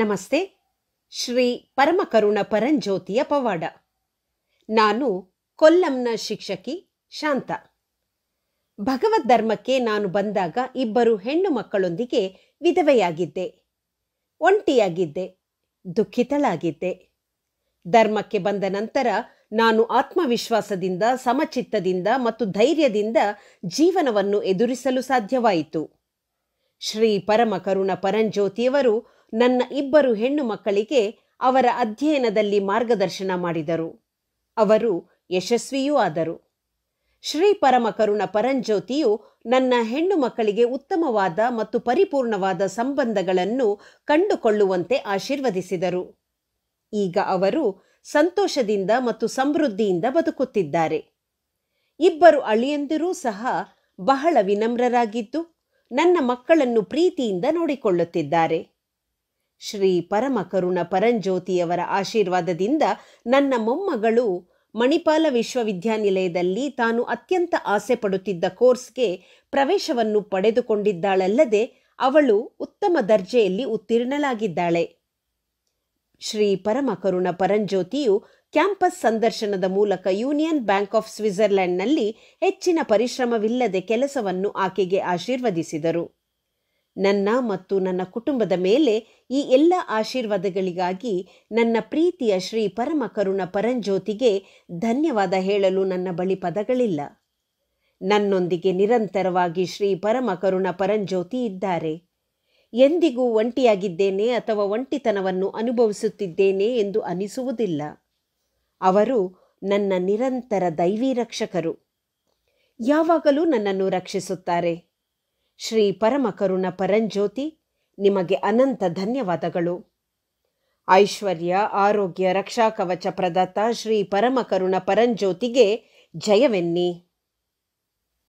ನಮಸ್ತೆ ಶ್ರೀ ಪರಮಕರುಣ ಪರಂಜ್ಯೋತಿಯ ಪವಾಡ ನಾನು ಕೊಲ್ಲಂನ ಶಿಕ್ಷಕಿ ಶಾಂತ ಭಗವದ್ ಧರ್ಮಕ್ಕೆ ನಾನು ಬಂದಾಗ ಇಬ್ಬರು ಹೆಣ್ಣು ಮಕ್ಕಳೊಂದಿಗೆ ವಿಧವೆಯಾಗಿದ್ದೆ ಒಂಟಿಯಾಗಿದ್ದೆ ದುಃಖಿತಳಾಗಿದ್ದೆ ಧರ್ಮಕ್ಕೆ ಬಂದ ನಂತರ ನಾನು ಆತ್ಮವಿಶ್ವಾಸದಿಂದ ಸಮಚಿತ್ತದಿಂದ ಮತ್ತು ಧೈರ್ಯದಿಂದ ಜೀವನವನ್ನು ಎದುರಿಸಲು ಸಾಧ್ಯವಾಯಿತು ಶ್ರೀ ಪರಮಕರುಣ ಪರಂಜ್ಯೋತಿಯವರು ನನ್ನ ಇಬ್ಬರು ಹೆಣ್ಣು ಮಕ್ಕಳಿಗೆ ಅವರ ಅಧ್ಯಯನದಲ್ಲಿ ಮಾರ್ಗದರ್ಶನ ಮಾಡಿದರು ಅವರು ಯಶಸ್ವಿಯೂ ಆದರು ಶ್ರೀ ಪರಮಕರುಣ ಪರಂಜ್ಯೋತಿಯು ನನ್ನ ಹೆಣ್ಣು ಮಕ್ಕಳಿಗೆ ಉತ್ತಮವಾದ ಮತ್ತು ಪರಿಪೂರ್ಣವಾದ ಸಂಬಂಧಗಳನ್ನು ಕಂಡುಕೊಳ್ಳುವಂತೆ ಆಶೀರ್ವದಿಸಿದರು ಈಗ ಅವರು ಸಂತೋಷದಿಂದ ಮತ್ತು ಸಮೃದ್ಧಿಯಿಂದ ಬದುಕುತ್ತಿದ್ದಾರೆ ಇಬ್ಬರು ಅಳಿಯಂದಿರೂ ಸಹ ಬಹಳ ವಿನಮ್ರರಾಗಿದ್ದು ನನ್ನ ಮಕ್ಕಳನ್ನು ಪ್ರೀತಿಯಿಂದ ನೋಡಿಕೊಳ್ಳುತ್ತಿದ್ದಾರೆ ಶ್ರೀ ಪರಮಕರುಣ ಪರಂಜ್ಯೋತಿಯವರ ಆಶೀರ್ವಾದದಿಂದ ನನ್ನ ಮೊಮ್ಮಗಳು ಮಣಿಪಾಲ ವಿಶ್ವವಿದ್ಯಾನಿಲಯದಲ್ಲಿ ತಾನು ಅತ್ಯಂತ ಆಸೆ ಪಡುತ್ತಿದ್ದ ಕೋರ್ಸ್ಗೆ ಪ್ರವೇಶವನ್ನು ಪಡೆದುಕೊಂಡಿದ್ದಾಳಲ್ಲದೆ ಅವಳು ಉತ್ತಮ ದರ್ಜೆಯಲ್ಲಿ ಉತ್ತೀರ್ಣಳಾಗಿದ್ದಾಳೆ ಶ್ರೀ ಪರಮಕರುಣ ಪರಂಜ್ಯೋತಿಯು ಕ್ಯಾಂಪಸ್ ಸಂದರ್ಶನದ ಮೂಲಕ ಯೂನಿಯನ್ ಬ್ಯಾಂಕ್ ಆಫ್ ಸ್ವಿಟ್ಜರ್ಲೆಂಡ್ನಲ್ಲಿ ಹೆಚ್ಚಿನ ಪರಿಶ್ರಮವಿಲ್ಲದೆ ಕೆಲಸವನ್ನು ಆಕೆಗೆ ಆಶೀರ್ವದಿಸಿದರು ನನ್ನ ಮತ್ತು ನನ್ನ ಕುಟುಂಬದ ಮೇಲೆ ಈ ಎಲ್ಲ ಆಶೀರ್ವಾದಗಳಿಗಾಗಿ ನನ್ನ ಪ್ರೀತಿಯ ಶ್ರೀ ಪರಮಕರುಣ ಪರಂಜ್ಯೋತಿಗೆ ಧನ್ಯವಾದ ಹೇಳಲು ನನ್ನ ಬಳಿ ಪದಗಳಿಲ್ಲ ನನ್ನೊಂದಿಗೆ ನಿರಂತರವಾಗಿ ಶ್ರೀ ಪರಮಕರುಣ ಪರಂಜ್ಯೋತಿ ಇದ್ದಾರೆ ಎಂದಿಗೂ ಒಂಟಿಯಾಗಿದ್ದೇನೆ ಅಥವಾ ಒಂಟಿತನವನ್ನು ಅನುಭವಿಸುತ್ತಿದ್ದೇನೆ ಎಂದು ಅನಿಸುವುದಿಲ್ಲ ಅವರು ನನ್ನ ನಿರಂತರ ದೈವಿ ರಕ್ಷಕರು ಯಾವಾಗಲೂ ನನ್ನನ್ನು ರಕ್ಷಿಸುತ್ತಾರೆ ಶ್ರೀ ಪರಮಕರುಣ ಪರಂಜ್ಯೋತಿ ನಿಮಗೆ ಅನಂತ ಧನ್ಯವಾದಗಳು ಐಶ್ವರ್ಯ ಆರೋಗ್ಯ ರಕ್ಷಾ ಕವಚ ಪ್ರದತ್ತ ಶ್ರೀ ಪರಮಕರುಣ ಪರಂಜ್ಯೋತಿಗೆ ಜಯವೆನ್ನಿ